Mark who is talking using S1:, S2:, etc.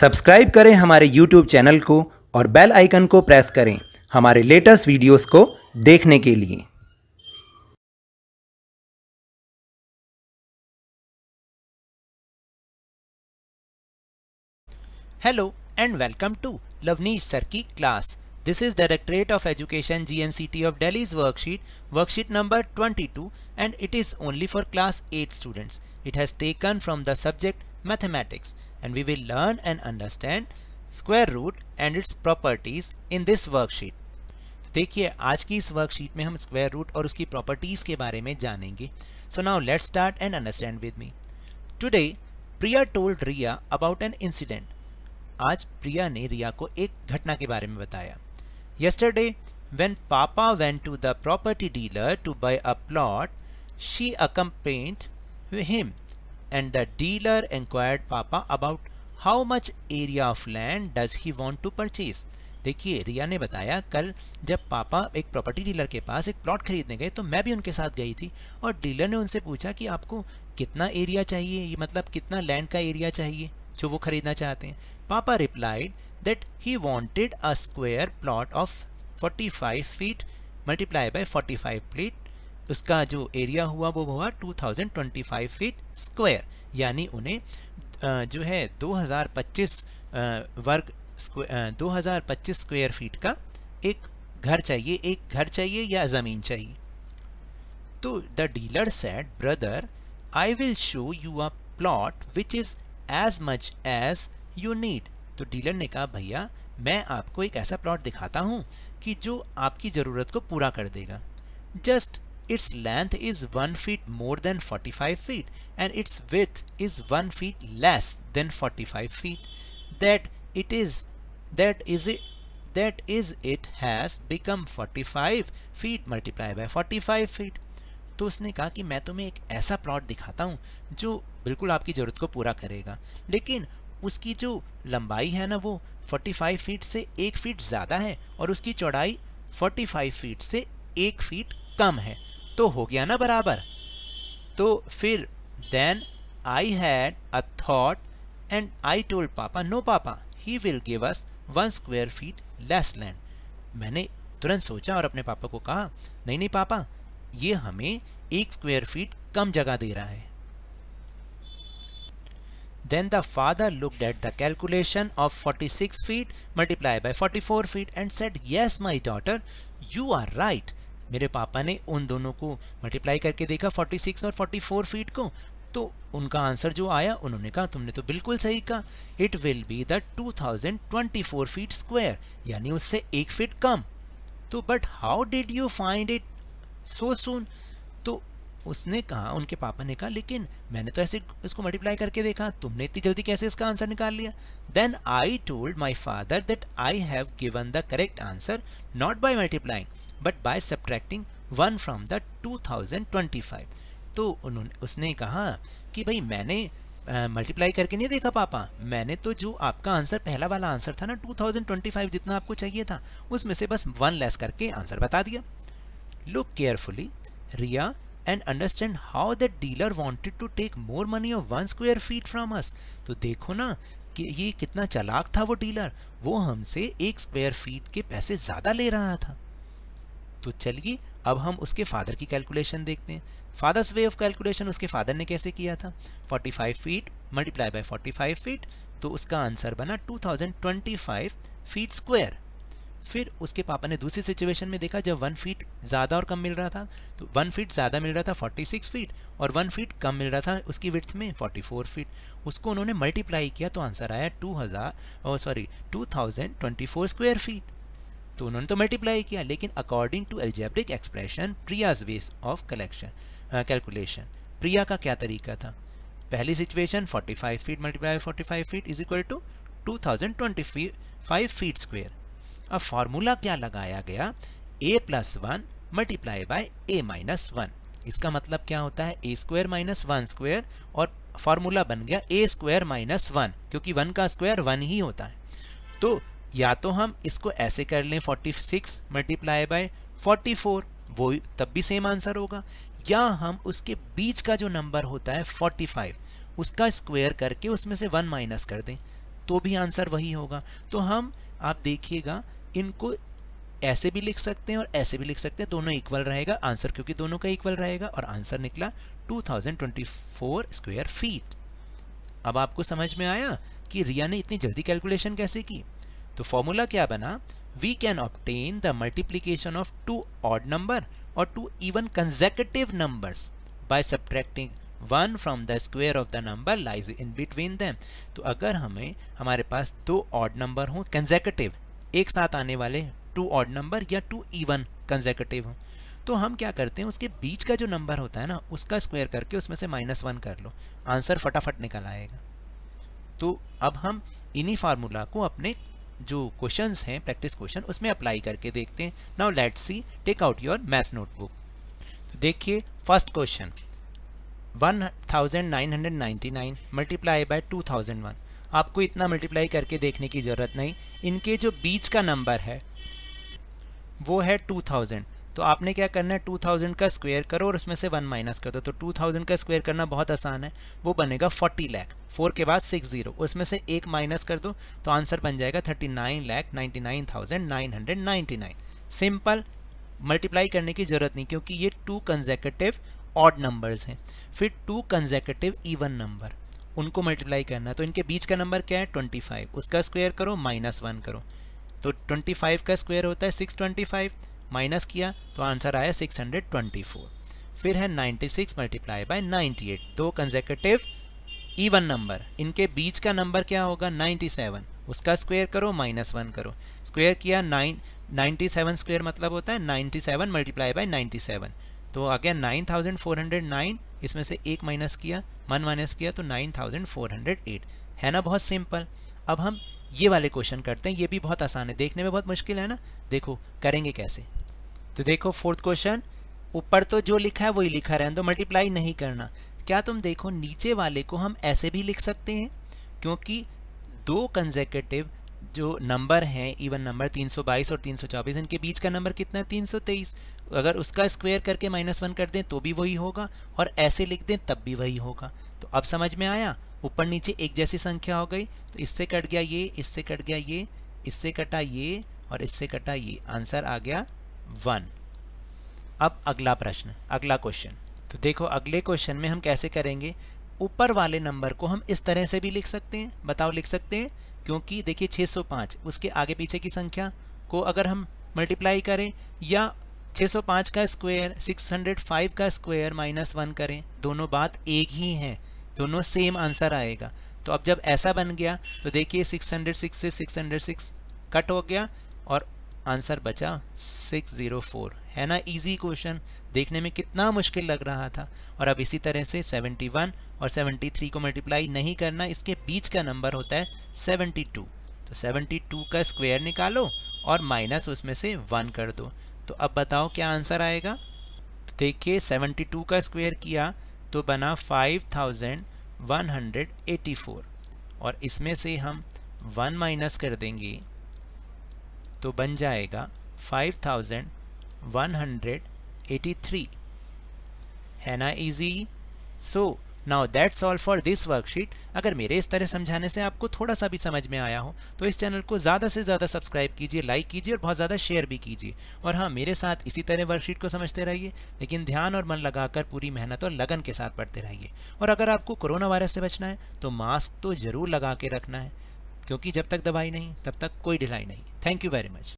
S1: Subscribe करें हमारे YouTube channel को और बेल आइकन को प्रेस करें हमारे लेटेस्ट वीडियोस को देखने के लिए hello and welcome to Lavneesh sir की class this is directorate of education G N C T of Delhi's worksheet worksheet number twenty two and it is only for class eight students it has taken from the subject mathematics and we will learn and understand square root and its properties in this worksheet. देखिए आज की इस worksheet में हम square root और उसकी properties के बारे में जानेंगे so now let's start and understand with me today Priya told Riya about an incident आज प्रिया ने रिया को एक घटना के बारे में बताया yesterday when papa went to the property dealer to buy a plot she accompanied him and the dealer inquired पापा about how much area of land does he want to purchase. देखिए रिया ने बताया कल जब पापा एक प्रॉपर्टी डीलर के पास एक प्लॉट खरीदने गए तो मैं भी उनके साथ गई थी और डीलर ने उनसे पूछा कि आपको कितना एरिया चाहिए ये मतलब कितना लैंड का एरिया चाहिए जो वो खरीदना चाहते हैं papa replied that he wanted a square plot of 45 feet multiply by 45 feet उसका जो एरिया हुआ वो हुआ 2025 फीट स्क्वायर यानी उन्हें जो है 2025 वर्ग दो हज़ार पच्चीस स्क्वायर फीट का एक घर चाहिए एक घर चाहिए या ज़मीन चाहिए तो the dealer said brother I will show you a plot which is as much as you need तो डीलर ने कहा भैया मैं आपको एक ऐसा प्लॉट दिखाता हूँ कि जो आपकी ज़रूरत को पूरा कर देगा just Its length is 1 feet more than 45 feet and its width is 1 feet less than 45 feet. That it is that is it that is it has become 45 feet multiplied by 45 feet. तो उसने कहा कि मैं तुम्हें एक ऐसा plot दिखाता हूँ जो बिल्कुल आपकी ज़रूरत को पूरा करेगा लेकिन उसकी जो लंबाई है ना वो 45 फीट से एक फीट ज़्यादा है और उसकी चौड़ाई 45 फीट से एक फीट कम है तो हो गया ना बराबर तो फिर then I had a thought and I told papa no papa he will give us one square feet less land मैंने तुरंत सोचा और अपने पापा को कहा नहीं नहीं पापा ये हमें एक स्क्वायर फीट कम जगह दे रहा है then the father look at the calculation of forty six feet multiply by forty four feet and said yes my daughter you are right मेरे पापा ने उन दोनों को मल्टीप्लाई करके देखा 46 और 44 फीट को तो उनका आंसर जो आया उन्होंने कहा तुमने तो बिल्कुल सही कहा it will be the 2024 feet square यानी उससे एक फीट कम तो but how did you find it so soon तो उसने कहा उनके पापा ने कहा लेकिन मैंने तो ऐसे उसको मल्टीप्लाई करके देखा तुमने इतनी जल्दी कैसे इसका आंसर निकाल लिया then I told my father that I have given the correct answer not by multiplying but by subtracting one from the 2025 तो उन्होंने उसने कहा कि भाई मैंने मल्टीप्लाई करके नहीं देखा पापा मैंने तो जो आपका आंसर पहला वाला आंसर था ना 2025 जितना आपको चाहिए था उसमें से बस वन लेस करके आंसर बता दिया look carefully Riya and understand how the dealer wanted to take more money of one square feet from us तो देखो ना कि ये कितना चलाक था वो डीलर वो हमसे एक स्क्वेयर फीट के पैसे ज़्यादा ले रहा था तो चलिए अब हम उसके फादर की कैलकुलेशन देखते हैं फादर्स वे ऑफ कैलकुलेशन उसके फादर ने कैसे किया था 45 फीट मल्टीप्लाई बाय 45 फीट तो उसका आंसर बना 2025 फीट स्क्वायर फिर उसके पापा ने दूसरी सिचुएशन में देखा जब वन फीट ज़्यादा और कम मिल रहा था तो वन फीट ज़्यादा मिल रहा था 46 फीट और वन फीट कम मिल रहा था उसकी विर्थ में 44 फीट उसको उन्होंने मल्टीप्लाई किया तो आंसर आया 2000 सॉरी 2024 स्क्वायर फीट तो उन्होंने तो मल्टीप्लाई किया लेकिन according to algebraic expression Priya's ways of collection calculation प्रिया का क्या तरीका था पहली situation 45 feet multiply 45 feet is equal to 2025 feet square अब फार्मूला क्या लगाया गया a plus one multiply by a minus one इसका मतलब क्या होता है a square minus one square और फार्मूला बन गया ए स्क्वायर माइनस वन क्योंकि वन का स्क्वायर वन ही होता है तो या तो हम इसको ऐसे कर लें 46 सिक्स मल्टीप्लाई बाय फोर्टी वो तब भी सेम आंसर होगा या हम उसके बीच का जो नंबर होता है 45 उसका स्क्वायर करके उसमें से वन माइनस कर दें तो भी आंसर वही होगा तो हम आप देखिएगा इनको ऐसे भी लिख सकते हैं और ऐसे भी लिख सकते हैं दोनों इक्वल रहेगा आंसर क्योंकि दोनों का इक्वल रहेगा और आंसर निकला 2024 स्क्वायर फीट अब आपको समझ में आया कि रिया ने इतनी जल्दी कैलकुलेशन कैसे की तो फॉर्मूला क्या बना we can obtain the multiplication of two odd number और two even consecutive numbers by subtracting one from the square of the number lies in between them तो अगर हमें हमारे पास दो ऑड नंबर हों कंजेकेटिव एक साथ आने वाले टू ऑड नंबर या टू इवन कंजेकेटिव हों तो हम क्या करते हैं उसके बीच का जो नंबर होता है ना उसका स्क्वेयर करके उसमें से माइनस वन कर लो आंसर फटाफट निकल आएगा तो अब हम इन्हीं फार्मूला को अपने जो क्वेश्चंस हैं प्रैक्टिस क्वेश्चन उसमें अप्लाई करके देखते हैं now let's see take out your maths notebook तो देखिए first question 1999 multiply by two आपको इतना मल्टीप्लाई करके देखने की ज़रूरत नहीं इनके जो बीच का नंबर है वो है 2000 तो आपने क्या करना है टू थाउजेंड का स्क्वायर करो और उसमें से वन माइनस कर दो तो टू थाउजेंड का स्क्वायर करना बहुत आसान है वो बनेगा फोर्टी लैख फोर के बाद सिक्स जीरो उसमें से एक माइनस कर दो तो आंसर बन जाएगा thirty nine lakh ninety nine thousand nine hundred ninety nine simple multiply करने की ज़रूरत नहीं क्योंकि ये टू कंजेकेटिव ऑड नंबर्स हैं फिर टू कंजेकेटिव इवन नंबर उनको मल्टीप्लाई करना है तो इनके बीच का नंबर क्या है ट्वेंटी फाइव उसका स्क्वेयर करो माइनस वन करो तो ट्वेंटी फाइव का स्क्वेयर होता है सिक्स ट्वेंटी फाइव माइनस किया तो आंसर आया 624 फिर है 96 सिक्स मल्टीप्लाई बाई नाइन्टी दो कंजेकेटिव ईवन नंबर इनके बीच का नंबर क्या होगा 97 उसका स्क्वायर करो माइनस वन करो स्क्वायर किया नाइन नाइन्टी सेवन मतलब होता है 97 seven multiply by ninety seven तो आ गया 9409 इसमें से एक माइनस किया वन माइनस किया तो 9408 है ना बहुत सिंपल अब हम ये वाले क्वेश्चन करते हैं ये भी बहुत आसान है देखने में बहुत मुश्किल है ना देखो करेंगे कैसे तो देखो फोर्थ क्वेश्चन ऊपर तो जो लिखा है वही लिखा रहने तो मल्टीप्लाई नहीं करना क्या तुम देखो नीचे वाले को हम ऐसे भी लिख सकते हैं क्योंकि दो कंजेकेटिव जो नंबर हैं इवन नंबर 322 और 324 इनके बीच का नंबर कितना है 323 अगर उसका स्क्वायर करके माइनस वन कर दें तो भी वही होगा और ऐसे लिख दें तब भी वही होगा तो अब समझ में आया ऊपर नीचे एक जैसी संख्या हो गई तो इससे कट गया ये इससे कट गया ये इससे कटा ये और इससे कटा ये आंसर आ गया वन अब अगला प्रश्न अगला क्वेश्चन तो देखो अगले क्वेश्चन में हम कैसे करेंगे ऊपर वाले नंबर को हम इस तरह से भी लिख सकते हैं बताओ लिख सकते हैं क्योंकि देखिए 605 उसके आगे पीछे की संख्या को अगर हम मल्टीप्लाई करें या 605 का स्क्वायर 605 का स्क्वायर माइनस वन करें दोनों बात एक ही है दोनों सेम आंसर आएगा तो अब जब ऐसा बन गया तो देखिए 606 से 606 कट हो गया और आंसर बचा 604 है ना इजी क्वेश्चन देखने में कितना मुश्किल लग रहा था और अब इसी तरह से 71 और 73 को मल्टीप्लाई नहीं करना इसके बीच का नंबर होता है 72 तो 72 का स्क्वायर निकालो और माइनस उसमें से वन कर दो तो अब बताओ क्या आंसर आएगा तो देखिए 72 का स्क्वायर किया तो बना 5184 और इसमें से हम वन माइनस कर देंगे तो बन जाएगा 5183 है ना easy so now that's all for this worksheet अगर मेरे इस तरह समझाने से आपको थोड़ा सा भी समझ में आया हो तो इस चैनल को ज़्यादा से ज़्यादा सब्सक्राइब कीजिए लाइक कीजिए और बहुत ज़्यादा शेयर भी कीजिए और हाँ मेरे साथ इसी तरह वर्कशीट को समझते रहिए लेकिन ध्यान और मन लगाकर पूरी मेहनत और लगन के साथ पढ़ते रहिए और अगर आपको कोरोना वायरस से बचना है तो मास्क तो ज़रूर लगा के रखना है क्योंकि जब तक दवाई नहीं तब तक कोई ढिलाई नहीं थैंक यू वेरी मच